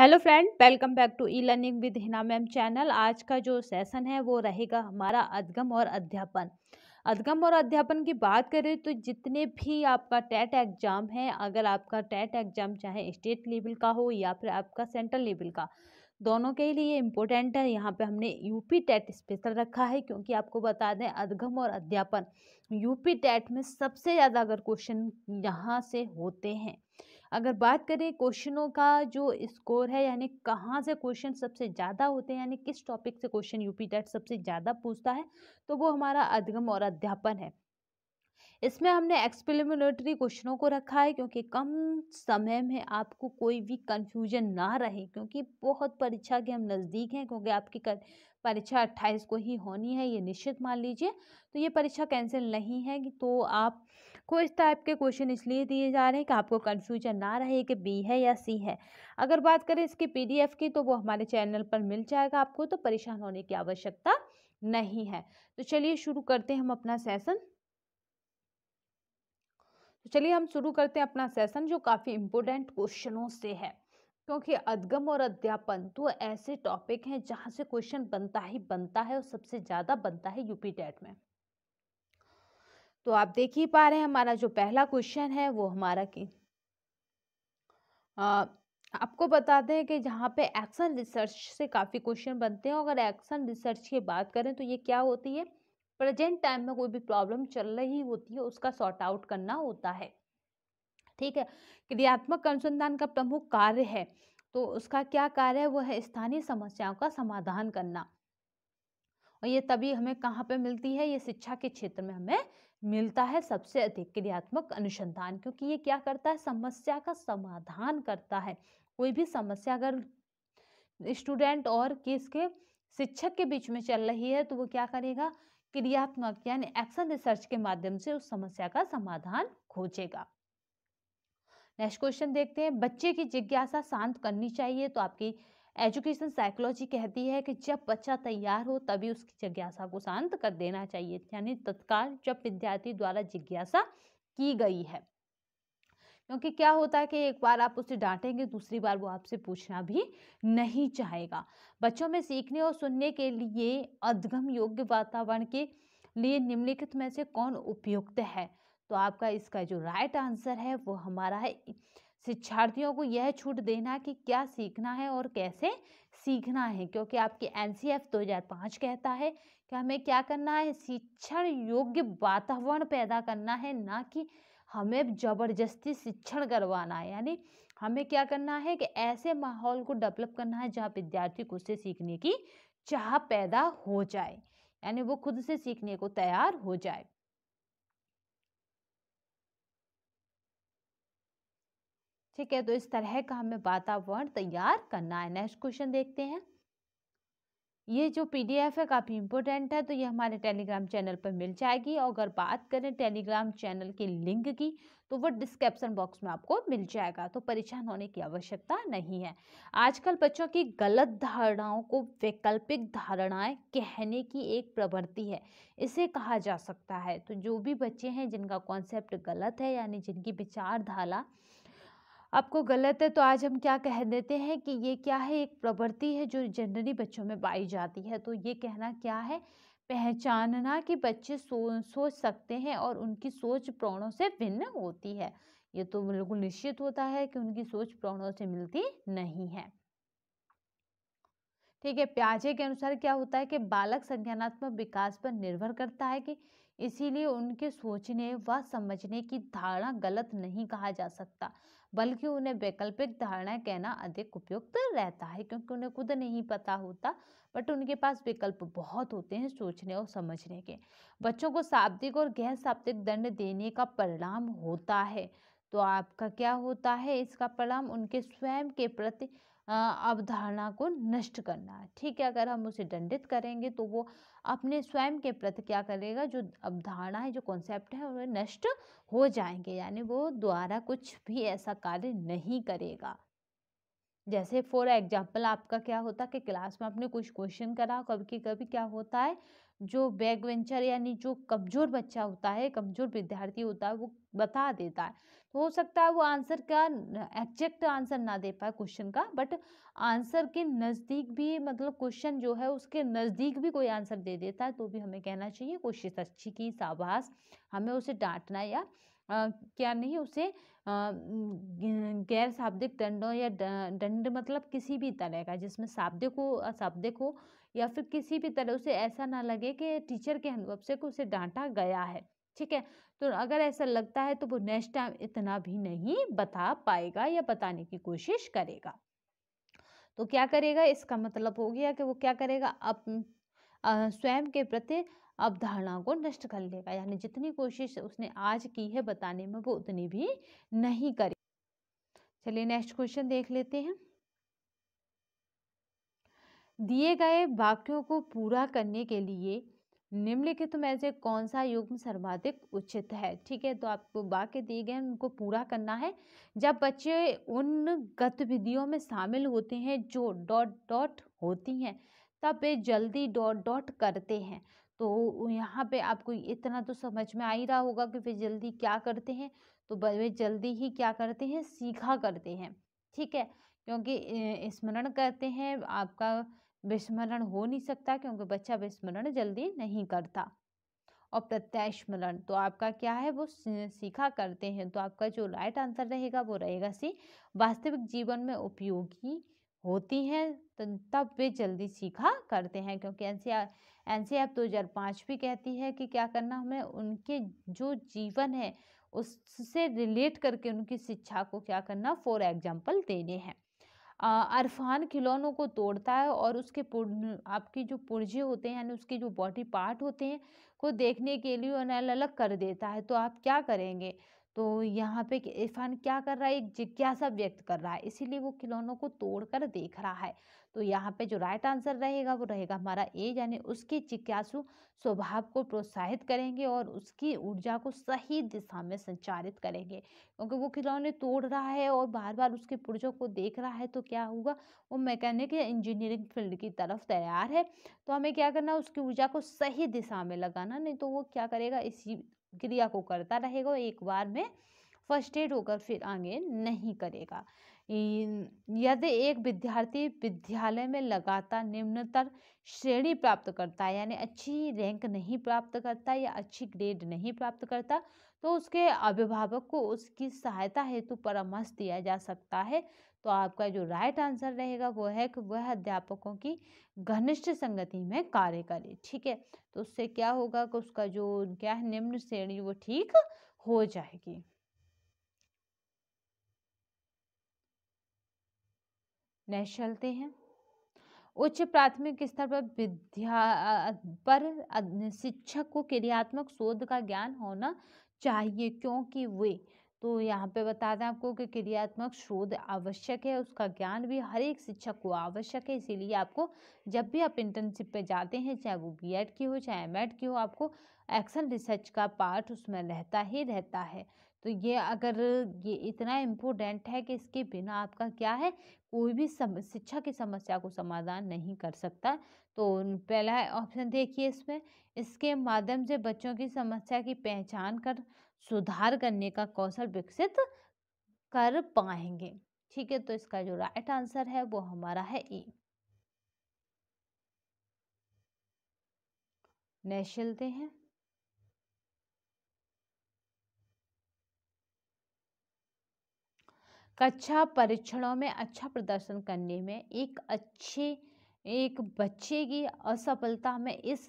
hello friend welcome back to e learning with Hina ma'am channel आज का जो session है वो रहेगा हमारा अधगम और अध्यापन अधगम और अध्यापन की बात करें तो जितने भी आपका टेट एग्ज़ाम है अगर आपका टेट एग्ज़ाम चाहे स्टेट लेवल का हो या फिर आपका सेंट्रल लेवल का दोनों के लिए इम्पोर्टेंट है यहाँ पे हमने यूपी टेट स्पेशल रखा है क्योंकि आपको बता दें अधगम और अध्यापन यूपी टेट में सबसे ज़्यादा अगर क्वेश्चन यहाँ से होते हैं अगर बात करें क्वेश्चनों का जो स्कोर है यानी कहाँ से क्वेश्चन सबसे ज़्यादा होते हैं यानी किस टॉपिक से क्वेश्चन यूपी डेट सबसे ज़्यादा पूछता है तो वो हमारा अधगम और अध्यापन है इसमें हमने एक्सप्लेमेंट्री क्वेश्चनों को रखा है क्योंकि कम समय में आपको कोई भी कन्फ्यूजन ना रहे क्योंकि बहुत परीक्षा के हम नज़दीक हैं क्योंकि आपकी परीक्षा अट्ठाईस को ही होनी है ये निश्चित मान लीजिए तो ये परीक्षा कैंसिल नहीं है कि तो आप को इस टाइप के क्वेश्चन इसलिए दिए जा रहे हैं कि आपको कन्फ्यूजन ना रहे कि बी है या सी है अगर बात करें इसकी पी की तो वो हमारे चैनल पर मिल जाएगा आपको तो परेशान होने की आवश्यकता नहीं है तो चलिए शुरू करते हैं हम अपना सेसन तो चलिए हम शुरू करते हैं अपना सेशन जो काफ़ी इम्पोर्टेंट क्वेश्चनों से है क्योंकि अधगम और अध्यापन तो ऐसे टॉपिक हैं जहाँ से क्वेश्चन बनता ही बनता है और सबसे ज़्यादा बनता है यूपी डेट में तो आप देख ही पा रहे हैं हमारा जो पहला क्वेश्चन है वो हमारा की आपको बताते हैं कि जहाँ पे एक्शन रिसर्च से काफ़ी क्वेश्चन बनते हैं अगर एक्शन रिसर्च की बात करें तो ये क्या होती है प्रेजेंट टाइम में कोई भी प्रॉब्लम चल रही होती है उसका सॉर्ट आउट करना होता है ठीक है क्रियात्मक अनुसंधान का प्रमुख कार्य है तो उसका क्या कार्य है वो है स्थानीय समस्याओं का समाधान करना और ये तभी हमें कहाँ पे मिलती है ये शिक्षा के क्षेत्र में हमें मिलता है सबसे अधिक क्रियात्मक अनुसंधान क्योंकि ये क्या करता है समस्या का समाधान करता है कोई भी समस्या अगर स्टूडेंट और किसके शिक्षक के बीच में चल रही है तो वो क्या करेगा क्रियात्मक यानी एक्शन रिसर्च के माध्यम से उस समस्या का समाधान खोजेगा नेक्स्ट क्वेश्चन देखते हैं बच्चे की जिज्ञासा शांत करनी चाहिए तो आपकी एजुकेशन साइकोलॉजी कहती है कि जब बच्चा तैयार हो तभी उसकी जिज्ञासा को शांत कर देना चाहिए यानी तत्काल जब विद्यार्थी द्वारा जिज्ञासा की गई है क्योंकि क्या होता है कि एक बार आप उसे डांटेंगे दूसरी बार वो आपसे पूछना भी नहीं चाहेगा बच्चों में सीखने और सुनने के लिए अधगम योग्य वातावरण के लिए निम्नलिखित में से कौन उपयुक्त है तो आपका इसका जो राइट आंसर है वो हमारा है शिक्षार्थियों को यह छूट देना कि क्या सीखना है और कैसे सीखना है क्योंकि आपके एन सी एफ दो हज़ार पाँच कहता है कि हमें क्या करना है शिक्षण योग्य वातावरण पैदा करना है ना कि हमें ज़बरदस्ती शिक्षण करवाना है यानी हमें क्या करना है कि ऐसे माहौल को डेवलप करना है जहाँ विद्यार्थी खुद से सीखने की चाह पैदा हो जाए यानी वो खुद से सीखने को तैयार हो जाए ठीक है तो इस तरह का हमें वातावरण तैयार करना है नेक्स्ट क्वेश्चन देखते हैं ये जो पीडीएफ है काफ़ी इम्पोर्टेंट है तो ये हमारे टेलीग्राम चैनल पर मिल जाएगी और अगर बात करें टेलीग्राम चैनल की लिंक की तो वो डिस्क्रिप्शन बॉक्स में आपको मिल जाएगा तो परेशान होने की आवश्यकता नहीं है आजकल बच्चों की गलत धारणाओं को वैकल्पिक धारणाएं कहने की एक प्रवृत्ति है इसे कहा जा सकता है तो जो भी बच्चे हैं जिनका कॉन्सेप्ट गलत है यानी जिनकी विचारधारा आपको गलत है तो आज हम क्या कह देते हैं कि ये क्या है एक प्रवृत्ति है जो जनरली बच्चों में पाई जाती है तो ये कहना क्या है पहचानना कि बच्चे सो, सोच सकते हैं और उनकी सोच प्रौणों से भिन्न होती है ये तो बिल्कुल निश्चित होता है कि उनकी सोच प्रौणों से मिलती नहीं है ठीक है प्याजे के अनुसार क्या होता है कि बालक संज्ञानात्मक विकास पर निर्भर करता है कि इसीलिए उनके सोचने व समझने की धारणा गलत नहीं कहा जा सकता बल्कि उन्हें वैकल्पिक धारणा कहना अधिक उपयुक्त रहता है क्योंकि उन्हें खुद नहीं पता होता बट उनके पास विकल्प बहुत होते हैं सोचने और समझने के बच्चों को शाब्दिक और गैर शाब्दिक दंड देने का परिणाम होता है तो आपका क्या होता है इसका परिणाम उनके स्वयं के प्रति अवधारणा को नष्ट करना है ठीक है अगर हम उसे दंडित करेंगे तो वो अपने स्वयं के प्रति क्या करेगा जो अवधारणा है जो कॉन्सेप्ट है वो नष्ट हो जाएंगे यानी वो द्वारा कुछ भी ऐसा कार्य नहीं करेगा जैसे फॉर एग्जाम्पल आपका क्या होता है कि क्लास में आपने कुछ क्वेश्चन करा कभी कभी क्या होता है जो बैक वेंचर यानी जो कमज़ोर बच्चा होता है कमज़ोर विद्यार्थी होता है वो बता देता है तो हो सकता है वो आंसर का एक्जैक्ट आंसर ना दे पाए क्वेश्चन का बट आंसर के नज़दीक भी मतलब क्वेश्चन जो है उसके नज़दीक भी कोई आंसर दे देता है तो भी हमें कहना चाहिए कोशिश अच्छी की शाबास हमें उसे डांटना या आ, क्या नहीं उसे गैर शाब्दिक दंडों या दंड मतलब किसी भी तरह का जिसमें शाब्दिक हो अशाब्दिक हो या फिर किसी भी तरह उसे ऐसा ना लगे कि टीचर के अनुभव से उसे डांटा गया है ठीक है तो अगर ऐसा लगता है तो वो नेक्स्ट टाइम इतना भी नहीं बता पाएगा या बताने की कोशिश करेगा तो क्या करेगा इसका मतलब हो गया कि वो क्या करेगा अब स्वयं के प्रति अवधारणा को नष्ट कर लेगा यानी जितनी कोशिश उसने आज की है बताने में वो उतनी भी नहीं करेगी चलिए नेक्स्ट क्वेश्चन देख लेते हैं दिए गए वाक्यों को पूरा करने के लिए निम्नलिखित में से कौन सा युग्म सर्वाधिक उचित है ठीक है तो आपको वाक्य दिए गए उनको पूरा करना है जब बच्चे उन गतिविधियों में शामिल होते हैं जो डॉट डॉट होती हैं तब वे जल्दी डॉट डॉट करते हैं तो यहाँ पे आपको इतना तो समझ में आ ही रहा होगा कि वे जल्दी क्या करते हैं तो वे जल्दी ही क्या करते हैं सीखा करते हैं ठीक है क्योंकि स्मरण करते हैं आपका विस्मरण हो नहीं सकता क्योंकि बच्चा विस्मरण जल्दी नहीं करता और स्मरण तो आपका क्या है वो सीखा करते हैं तो आपका जो राइट आंसर रहेगा वो रहेगा सी वास्तविक जीवन में उपयोगी होती हैं तो तब वे जल्दी सीखा करते हैं क्योंकि N C N C F दो हज़ार पाँच भी कहती है कि क्या करना हमें उनके जो जीवन है उससे रिलेट करके उनकी शिक्षा को क्या करना फॉर एग्जाम्पल देने हैं अरफान खिलौनों को तोड़ता है और उसके आपकी जो पुर्जे होते हैं यानी उसके जो बॉडी पार्ट होते हैं को देखने के लिए उन्हें अलग कर देता है तो आप क्या करेंगे तो यहाँ पे इरफान क्या कर रहा है एक जिज्ञासा व्यक्त कर रहा है इसीलिए वो खिलौनों को तोड़कर देख रहा है तो यहाँ पे जो राइट आंसर रहेगा वो रहेगा हमारा ए यानी उसके जिज्ञासु स्वभाव को प्रोत्साहित करेंगे और उसकी ऊर्जा को सही दिशा में संचारित करेंगे क्योंकि वो खिलौने तोड़ रहा है और बार बार उसके पुर्जों को देख रहा है तो क्या होगा वो मैकेनिक या इंजीनियरिंग फील्ड की तरफ तैयार है तो हमें क्या करना उसकी ऊर्जा को सही दिशा में लगाना नहीं तो वो क्या करेगा इसी क्रिया को करता रहेगा एक बार में फर्स्ट एड होकर फिर आगे नहीं करेगा यदि एक विद्यार्थी विद्यालय में लगातार निम्नतर श्रेणी प्राप्त करता है यानी अच्छी रैंक नहीं प्राप्त करता या अच्छी ग्रेड नहीं प्राप्त करता तो उसके अभिभावक को उसकी सहायता हेतु परामर्श दिया जा सकता है तो आपका जो राइट आंसर रहेगा वो है कि वह अध्यापकों की घनिष्ठ संगति में कार्य करे ठीक है तो उससे क्या होगा कि उसका जो क्या है निम्न श्रेणी वो ठीक हो जाएगी नेक्स्ट चलते हैं उच्च प्राथमिक स्तर पर विद्या पर शिक्षक को क्रियात्मक शोध का ज्ञान होना चाहिए क्योंकि वे तो यहाँ पे बता दें आपको कि क्रियात्मक शोध आवश्यक है उसका ज्ञान भी हर एक शिक्षक को आवश्यक है इसीलिए आपको जब भी आप इंटर्नशिप पे जाते हैं चाहे वो बीएड की हो चाहे एमएड की हो आपको एक्शन रिसर्च का पार्ट उसमें रहता ही रहता है तो ये अगर ये इतना इम्पोर्टेंट है कि इसके बिना आपका क्या है कोई भी सम शिक्षा की समस्या को समाधान नहीं कर सकता तो पहला ऑप्शन देखिए इसमें इसके माध्यम से बच्चों की समस्या की पहचान कर सुधार करने का कौशल विकसित कर पाएंगे ठीक है तो इसका जो राइट आंसर है वो हमारा है ए नेक्स्ट चलते हैं कक्षा परीक्षणों में अच्छा प्रदर्शन करने में एक अच्छे एक बच्चे की असफलता में इस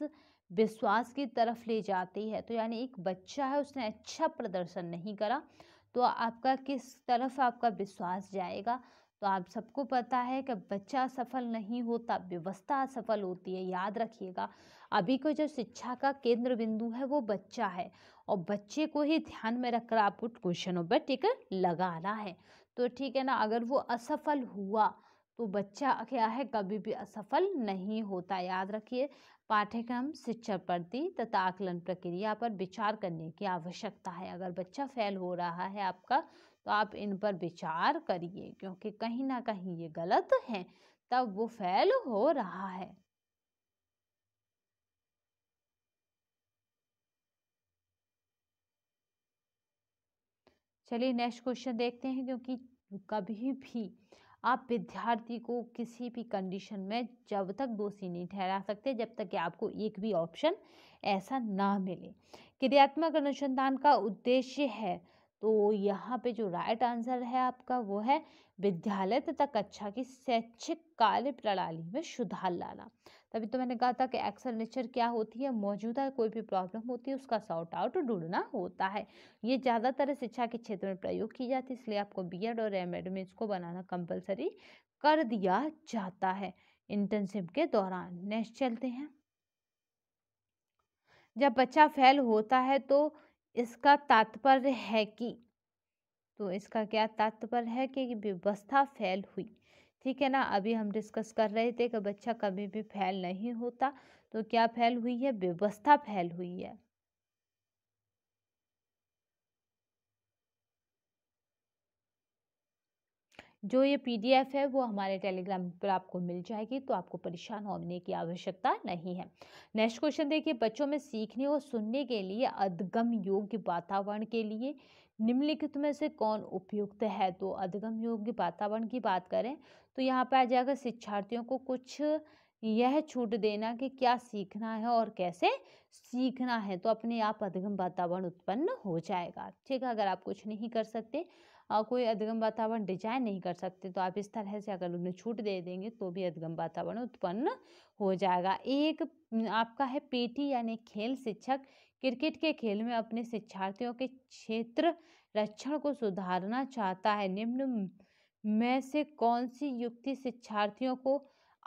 विश्वास की तरफ ले जाती है तो यानी एक बच्चा है उसने अच्छा प्रदर्शन नहीं करा तो आपका किस तरफ आपका विश्वास जाएगा तो आप सबको पता है कि बच्चा सफल नहीं होता व्यवस्था असफल होती है याद रखिएगा अभी को जो शिक्षा का केंद्र बिंदु है वो बच्चा है और बच्चे को ही ध्यान में रखकर आपको क्वेश्चनों पर टिक लगाना है तो ठीक है ना अगर वो असफल हुआ तो बच्चा क्या है कभी भी असफल नहीं होता याद रखिए पाठ्यक्रम शिक्षा प्रति तथा आकलन प्रक्रिया पर विचार करने की आवश्यकता है अगर बच्चा फेल हो रहा है आपका तो आप इन पर विचार करिए क्योंकि कहीं ना कहीं ये गलत है तब वो फेल हो रहा है चलिए नेक्स्ट क्वेश्चन देखते हैं क्योंकि कभी भी आप विद्यार्थी को किसी भी कंडीशन में जब तक दोषी नहीं ठहरा सकते जब तक कि आपको एक भी ऑप्शन ऐसा ना मिले क्रियात्मक अनुसंधान का उद्देश्य है तो यहाँ पे जो राइट आंसर है आपका वो है विद्यालय तथा कक्षा की शैक्षिक कार्य प्रणाली में सुधार लाना तभी तो मैंने कहा था कि नेचर क्या होती है मौजूदा कोई भी प्रॉब्लम होती है उसका सॉर्ट आउट ढूंढना होता है ये ज़्यादातर शिक्षा के क्षेत्र में प्रयोग की जाती है इसलिए आपको बी और एम में इसको बनाना कंपलसरी कर दिया जाता है इंटर्नशिप के दौरान नेक्स्ट चलते हैं जब बच्चा फेल होता है तो इसका तात्पर्य है कि तो इसका क्या तात्पर्य है कि व्यवस्था फेल हुई ठीक है ना अभी हम डिस्कस कर रहे थे कि बच्चा कभी भी फैल नहीं होता तो क्या फैल हुई है व्यवस्था फैल हुई है जो ये पीडीएफ है वो हमारे टेलीग्राम पर आपको मिल जाएगी तो आपको परेशान होने की आवश्यकता नहीं है नेक्स्ट क्वेश्चन देखिए बच्चों में सीखने और सुनने के लिए अधगम योग्य वातावरण के लिए निम्नलिखित में से कौन उपयुक्त है तो अधिगम योग्य वातावरण की बात करें तो यहाँ पर आ जाएगा शिक्षार्थियों को कुछ यह छूट देना कि क्या सीखना है और कैसे सीखना है तो अपने आप अधिगम वातावरण उत्पन्न हो जाएगा ठीक है अगर आप कुछ नहीं कर सकते और कोई अधिगम वातावरण डिजाइन नहीं कर सकते तो आप इस तरह से अगर उन्हें छूट दे देंगे तो भी अधिगम वातावरण उत्पन्न हो जाएगा एक आपका है पेटी यानी खेल शिक्षक क्रिकेट के खेल में अपने शिक्षार्थियों के क्षेत्र रक्षण को सुधारना चाहता है निम्न में से कौन सी युक्ति शिक्षार्थियों को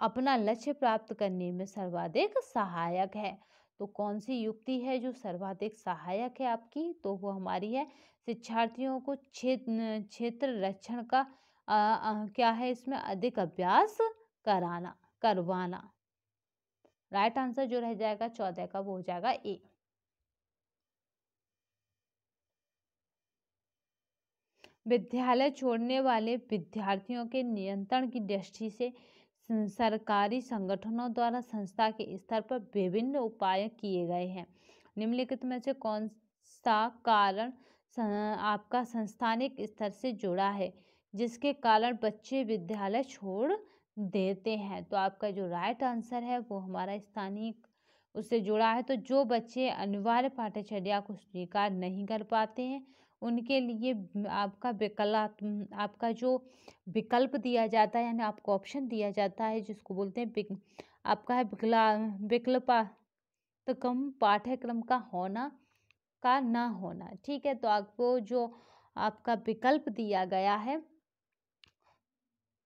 अपना लक्ष्य प्राप्त करने में सर्वाधिक सहायक है तो कौन सी युक्ति है जो सर्वाधिक सहायक है आपकी तो वो हमारी है शिक्षार्थियों को क्षेत्र क्षेत्र रक्षण का आ, आ, क्या है इसमें अधिक अभ्यास कराना करवाना राइट आंसर जो रह जाएगा चौदह का वो हो जाएगा ए विद्यालय छोड़ने वाले विद्यार्थियों के नियंत्रण की दृष्टि से सरकारी संगठनों द्वारा संस्था के स्तर पर विभिन्न उपाय किए गए हैं निम्नलिखित में से कौन सा कारण आपका संस्थानिक स्तर से जुड़ा है जिसके कारण बच्चे विद्यालय छोड़ देते हैं तो आपका जो राइट आंसर है वो हमारा स्थानीय उससे जुड़ा है तो जो बच्चे अनिवार्य पाठ्यचर्या को स्वीकार नहीं कर पाते हैं उनके लिए आपका विकला आपका जो विकल्प दिया जाता है यानी आपको ऑप्शन दिया जाता है जिसको बोलते हैं आपका है विकला तो कम पाठ्यक्रम का होना का ना होना ठीक है तो आपको जो आपका विकल्प दिया गया है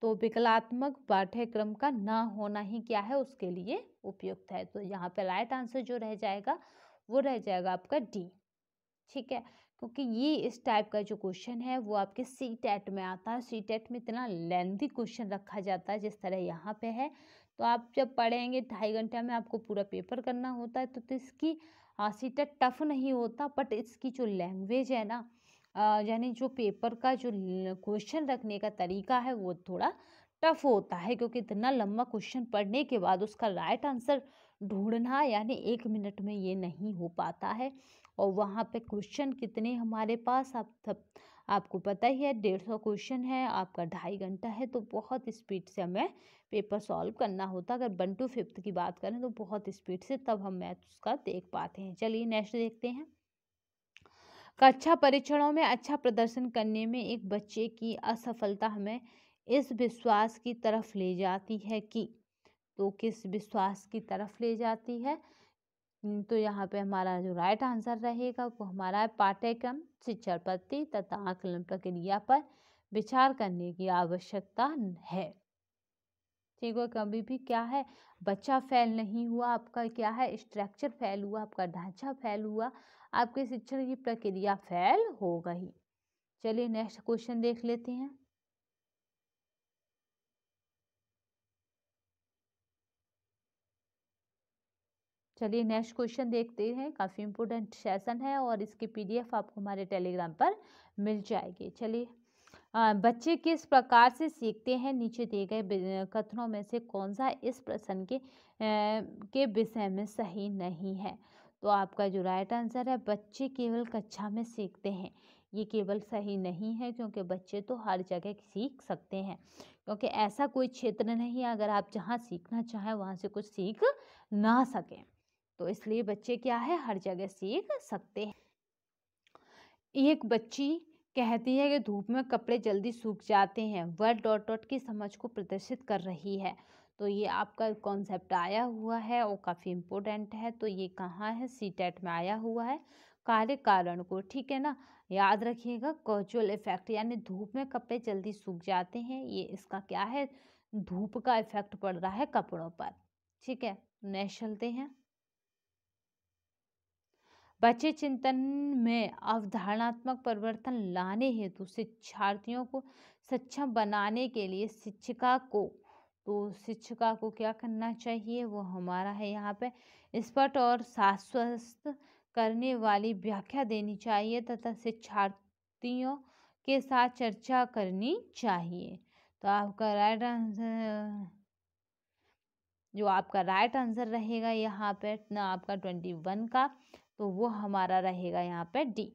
तो विकलात्मक पाठ्यक्रम का ना होना ही क्या है उसके लिए उपयुक्त है तो यहाँ पे राइट आंसर जो रह जाएगा वो रह जाएगा आपका डी ठीक है क्योंकि ये इस टाइप का जो क्वेश्चन है वो आपके सी टेट में आता है सी टेट में इतना लेंथी क्वेश्चन रखा जाता है जिस तरह यहाँ पे है तो आप जब पढ़ेंगे ढाई घंटे में आपको पूरा पेपर करना होता है तो, तो इसकी सी टेट टफ नहीं होता बट इसकी जो लैंग्वेज है ना यानी जो पेपर का जो क्वेश्चन रखने का तरीका है वो थोड़ा टफ होता है क्योंकि इतना लंबा क्वेश्चन पढ़ने के बाद उसका राइट आंसर ढूंढना यानी एक मिनट में ये नहीं हो पाता है और वहाँ पे क्वेश्चन कितने हमारे पास आप सब आपको पता ही है डेढ़ सौ क्वेश्चन है आपका ढाई घंटा है तो बहुत स्पीड से हमें पेपर सॉल्व करना होता अगर वन टू फिफ्थ की बात करें तो बहुत स्पीड से तब हम मैथ उसका देख पाते हैं चलिए नेक्स्ट देखते हैं कक्षा परीक्षणों में अच्छा प्रदर्शन करने में एक बच्चे की असफलता हमें इस विश्वास की तरफ ले जाती है कि तो किस विश्वास की तरफ ले जाती है तो यहाँ पे हमारा जो राइट आंसर रहेगा वो हमारा पाठ्यक्रम शिक्षा पद्धति तथा आकलन प्रक्रिया पर विचार करने की आवश्यकता है ठीक है कभी भी क्या है बच्चा फैल नहीं हुआ आपका क्या है स्ट्रक्चर फैल हुआ आपका ढांचा फैल हुआ आपके शिक्षण की प्रक्रिया फैल हो गई चलिए नेक्स्ट क्वेश्चन देख लेते हैं चलिए नेक्स्ट क्वेश्चन देखते हैं काफ़ी इम्पोर्टेंट सेशन है और इसकी पीडीएफ आपको हमारे टेलीग्राम पर मिल जाएगी चलिए बच्चे किस प्रकार से सीखते हैं नीचे दिए गए कथनों में से कौन सा इस प्रश्न के के विषय में सही नहीं है तो आपका जो राइट आंसर है बच्चे केवल कक्षा में सीखते हैं ये केवल सही नहीं है क्योंकि बच्चे तो हर जगह सीख सकते हैं क्योंकि ऐसा कोई क्षेत्र नहीं है अगर आप जहाँ सीखना चाहें वहाँ से कुछ सीख ना सकें तो इसलिए बच्चे क्या है हर जगह सीख सकते हैं एक बच्ची कहती है कि धूप में कपड़े जल्दी सूख जाते हैं वह डॉट डॉट की समझ को प्रदर्शित कर रही है तो ये आपका कॉन्सेप्ट आया हुआ है और काफ़ी इम्पोर्टेंट है तो ये कहाँ है सी टेट e में आया हुआ है कार्य कारण को ठीक है ना याद रखिएगा कॉजुअल इफेक्ट यानी धूप में कपड़े जल्दी सूख जाते हैं ये इसका क्या है धूप का इफेक्ट पड़ रहा है कपड़ों पर ठीक है नेक्स्ट चलते हैं बच्चे चिंतन में अवधारणात्मक परिवर्तन लाने हेतु शिक्षार्थियों को सक्षम बनाने के लिए शिक्षिका को तो शिक्षिका को क्या करना चाहिए वो हमारा है यहाँ पे स्पष्ट और शाश्वत करने वाली व्याख्या देनी चाहिए तथा शिक्षार्थियों के साथ चर्चा करनी चाहिए तो आपका राइट आंसर जो आपका राइट आंसर रहेगा यहाँ पे ना आपका ट्वेंटी वन का तो वो हमारा रहेगा यहाँ पे डी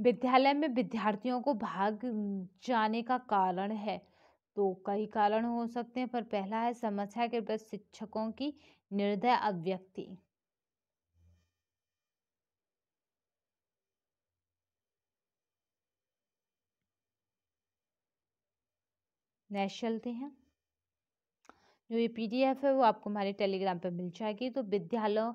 विद्यालय में विद्यार्थियों को भाग जाने का कारण है तो कई कारण हो सकते हैं पर पहला है समस्या के बस शिक्षकों की निर्दय अभिव्यक्ति नेक्स्ट चलते हैं जो ये पीडीएफ है वो आपको हमारे टेलीग्राम पर मिल जाएगी तो विद्यालयों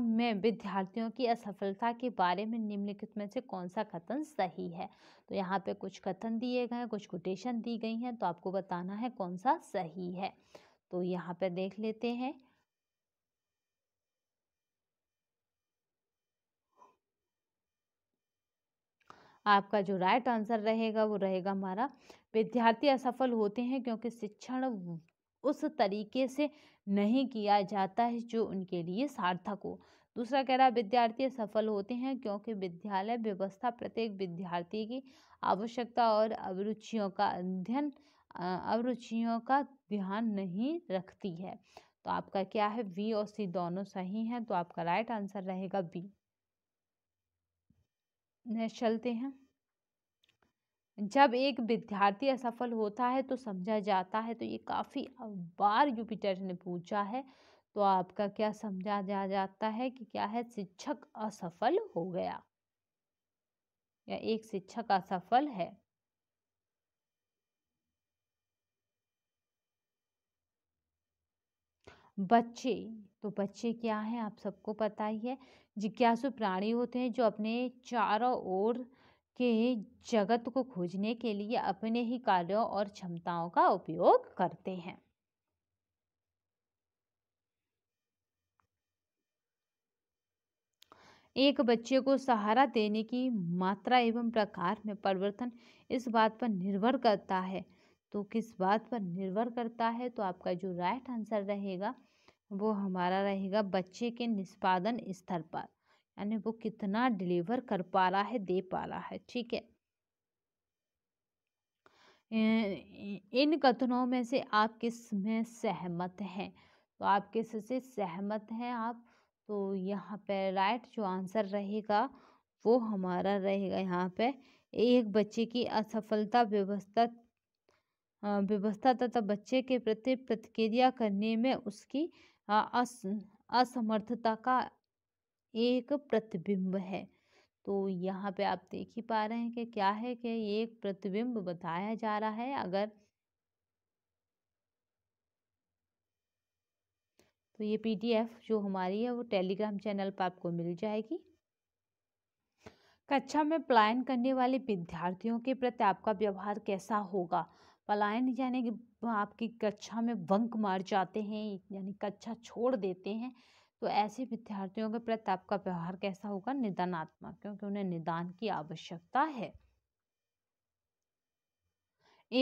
में विद्यार्थियों की असफलता के बारे में निम्नलिखित में से कौन सा कथन सही है तो यहाँ पे कुछ कथन दिए गए हैं कुछ कोटेशन दी गई हैं तो आपको बताना है कौन सा सही है तो यहाँ पे देख लेते हैं आपका जो राइट आंसर रहेगा वो रहेगा हमारा विद्यार्थी असफल होते हैं क्योंकि शिक्षण उस तरीके से नहीं किया जाता है जो उनके लिए सार्थक हो दूसरा कह रहा है विद्यार्थी सफल होते हैं क्योंकि विद्यालय व्यवस्था प्रत्येक विद्यार्थी की आवश्यकता और अभिरुचियों का अध्ययन अभिरुचियों का ध्यान नहीं रखती है तो आपका क्या है बी और सी दोनों सही हैं तो आपका राइट आंसर रहेगा बी चलते हैं जब एक विद्यार्थी असफल होता है तो समझा जाता है तो ये काफ़ी बार जुपिटर ने पूछा है तो आपका क्या समझा जा जाता है कि क्या है शिक्षक असफल हो गया या एक शिक्षक असफल है बच्चे तो बच्चे क्या है आप सबको पता ही है जिज्ञासु प्राणी होते हैं जो अपने चारों ओर के जगत को खोजने के लिए अपने ही कार्यों और क्षमताओं का उपयोग करते हैं एक बच्चे को सहारा देने की मात्रा एवं प्रकार में परिवर्तन इस बात पर निर्भर करता है तो किस बात पर निर्भर करता है तो आपका जो राइट आंसर रहेगा वो हमारा रहेगा बच्चे के निष्पादन स्तर पर यानी वो कितना डिलीवर कर पा रहा है दे पा रहा है ठीक है इन कथनों में से आप किस में सहमत हैं तो आप किस से सहमत हैं आप तो यहाँ पे राइट जो आंसर रहेगा वो हमारा रहेगा यहाँ पे एक बच्चे की असफलता व्यवस्था व्यवस्था तथा बच्चे के प्रति प्रतिक्रिया करने में उसकी असमर्थता का एक प्रतिबिंब है तो यहाँ पे आप देख ही पा रहे हैं कि क्या है कि ये एक प्रतिबिंब बताया जा रहा है अगर तो ये पीडीएफ जो हमारी है वो टेलीग्राम चैनल पर आपको मिल जाएगी कक्षा में प्लान करने वाले विद्यार्थियों के प्रति आपका व्यवहार कैसा होगा पलायन यानी कि आपकी कक्षा में वंक मार जाते हैं यानी कक्षा छोड़ देते हैं तो ऐसे विद्यार्थियों के प्रति आपका व्यवहार कैसा होगा निदानात्मक क्योंकि उन्हें निदान की आवश्यकता है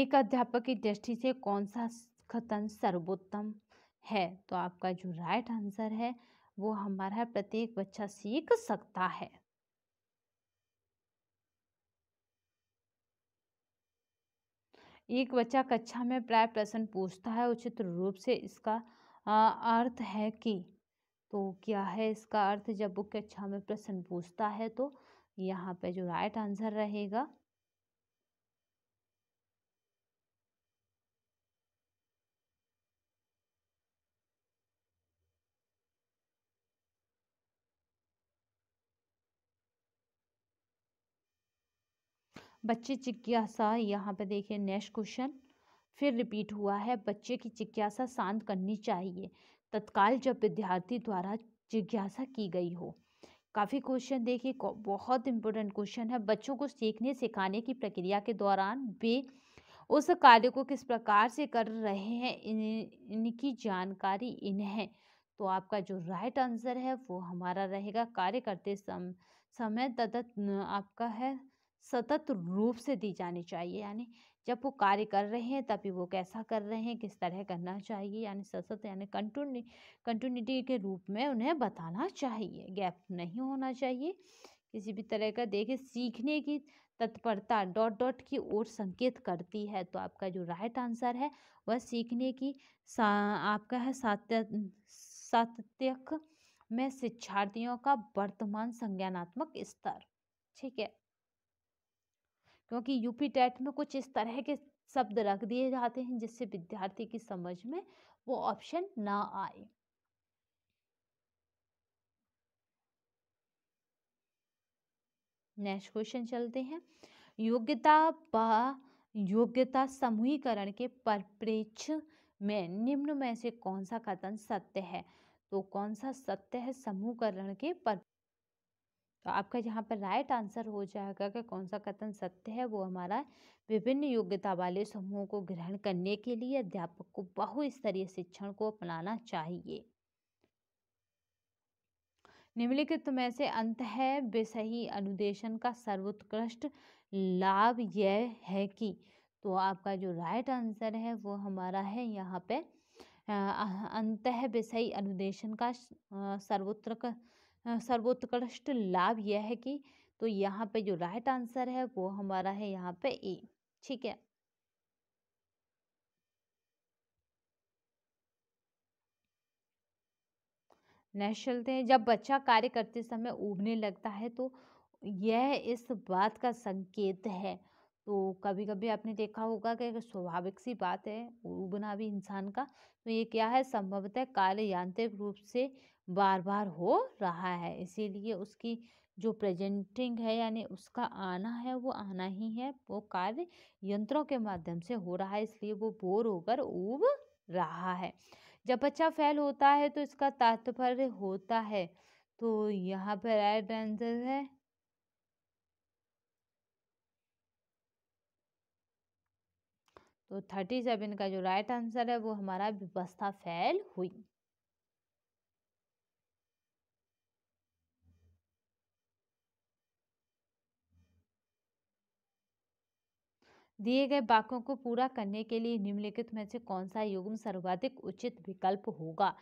एक अध्यापक की दृष्टि से कौन सा कथन सर्वोत्तम है तो आपका जो राइट आंसर है वो हमारा प्रत्येक बच्चा सीख सकता है एक बच्चा कक्षा में प्राय प्रश्न पूछता है उचित रूप से इसका अर्थ है कि तो क्या है इसका अर्थ जब वो कक्षा में प्रश्न पूछता है तो यहाँ पे जो राइट आंसर रहेगा बच्चे जिज्ञासा यहाँ पे देखिए नेक्स्ट क्वेश्चन फिर रिपीट हुआ है बच्चे की जिज्ञासा शांत करनी चाहिए तत्काल जब विद्यार्थी द्वारा जिज्ञासा की गई हो काफ़ी क्वेश्चन देखिए बहुत इंपॉर्टेंट क्वेश्चन है बच्चों को सीखने सिखाने की प्रक्रिया के दौरान वे उस कार्य को किस प्रकार से कर रहे हैं इन इनकी जानकारी इन्हें तो आपका जो राइट आंसर है वो हमारा रहेगा कार्य करते सम समय तथा आपका है सतत रूप से दी जानी चाहिए यानी जब वो कार्य कर रहे हैं तभी वो कैसा कर रहे हैं किस तरह करना चाहिए यानी सतत यानी कंटिन्यू कंटिन्यूटी के रूप में उन्हें बताना चाहिए गैप नहीं होना चाहिए किसी भी तरह का देखे सीखने की तत्परता डॉट डॉट की ओर संकेत करती है तो आपका जो राइट आंसर है वह सीखने की सा, आपका है सात्य सात्यक में शिक्षार्थियों का वर्तमान संज्ञानात्मक स्तर ठीक है क्योंकि यूपी टेट में कुछ इस तरह के शब्द रख दिए जाते हैं जिससे विद्यार्थी की समझ में वो ऑप्शन ना आए नेक्स्ट क्वेश्चन चलते हैं योग्यता व योग्यता समूहीकरण के परिप्रेक्ष्य में निम्न में से कौन सा कथन सत्य है तो कौन सा सत्य है समूहकरण के पर तो आपका यहाँ पर राइट आंसर हो जाएगा कि कौन सा कथन सत्य है वो हमारा विभिन्न योग्यता वाले समूहों को ग्रहण करने के लिए अध्यापक को बहुस्तरीय शिक्षण को अपनाना चाहिए निम्नलिखित में से अंत है विषयी अनुदेशन का सर्वोत्कृष्ट लाभ यह है कि तो आपका जो राइट आंसर है वो हमारा है यहाँ पे अंत है विषयी अनुदेशन का सर्वोत्कृष्ट सर्वोत्कृष्ट लाभ यह है कि तो यहाँ पे जो राइट आंसर है वो हमारा है यहाँ पे ए ठीक है नेक्स्ट चलते हैं जब बच्चा कार्य करते समय उबने लगता है तो यह इस बात का संकेत है तो कभी कभी आपने देखा होगा कि स्वाभाविक सी बात है उबना भी इंसान का तो ये क्या है संभवतः कार्य यांत्रिक रूप से बार बार हो रहा है इसीलिए उसकी जो प्रेजेंटिंग है यानी उसका आना है वो आना ही है वो कार्य यंत्रों के माध्यम से हो रहा है इसलिए वो बोर होकर उब रहा है जब बच्चा फेल होता है तो इसका तात्पर्य होता है तो यहाँ पर राइट आंसर है तो थर्टी सेवन का जो राइट आंसर है वो हमारा व्यवस्था फेल हुई दिए गए वाक्यों को पूरा करने के लिए निम्नलिखित में से कौन सा युग्म सर्वाधिक उचित विकल्प होगा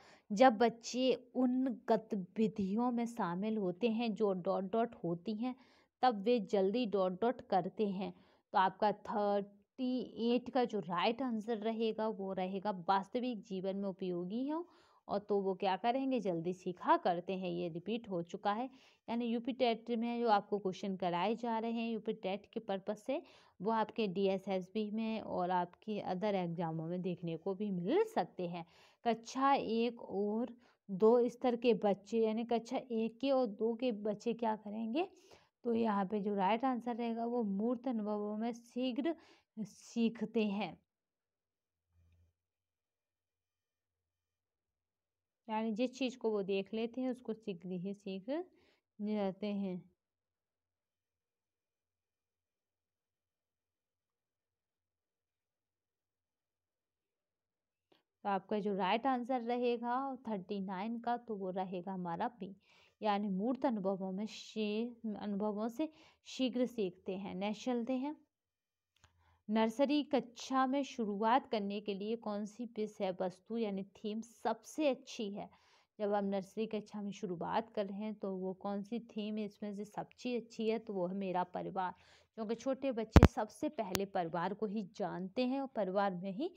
जब बच्चे उन गतिविधियों में शामिल होते हैं जो डॉट डॉट होती हैं तब वे जल्दी डॉट डॉट करते हैं तो आपका थर्टी एट का जो राइट आंसर रहेगा वो रहेगा वास्तविक जीवन में उपयोगी हो और तो वो क्या करेंगे जल्दी सीखा करते हैं ये रिपीट हो चुका है यानी यूपी टेट में जो आपको क्वेश्चन कराए जा रहे हैं यूपी टेट के पर्पज़ से वो आपके डीएसएसबी में और आपके अदर एग्ज़ामों में देखने को भी मिल सकते हैं कक्षा एक और दो स्तर के बच्चे यानी कक्षा एक के और दो के बच्चे क्या करेंगे तो यहाँ पे जो राइट आंसर रहेगा वो मूर्त अनुभवों में शीघ्र सीखते हैं यानी जिस चीज़ को वो देख लेते हैं उसको शीघ्र ही सीख जाते हैं तो आपका जो राइट आंसर रहेगा थर्टी नाइन का तो वो रहेगा हमारा पी यानी मूर्त अनुभवों में अनुभवों से शीघ्र सीखते हैं नेक्स्ट चलते हैं नर्सरी कक्षा में शुरुआत करने के लिए कौन सी विषय वस्तु यानी थीम सबसे अच्छी है जब आप नर्सरी कक्षा में शुरुआत कर रहे हैं तो वो कौन सी थीम इसमें से सबसे अच्छी है तो वो है मेरा परिवार क्योंकि छोटे बच्चे सबसे पहले परिवार को ही जानते हैं और परिवार में ही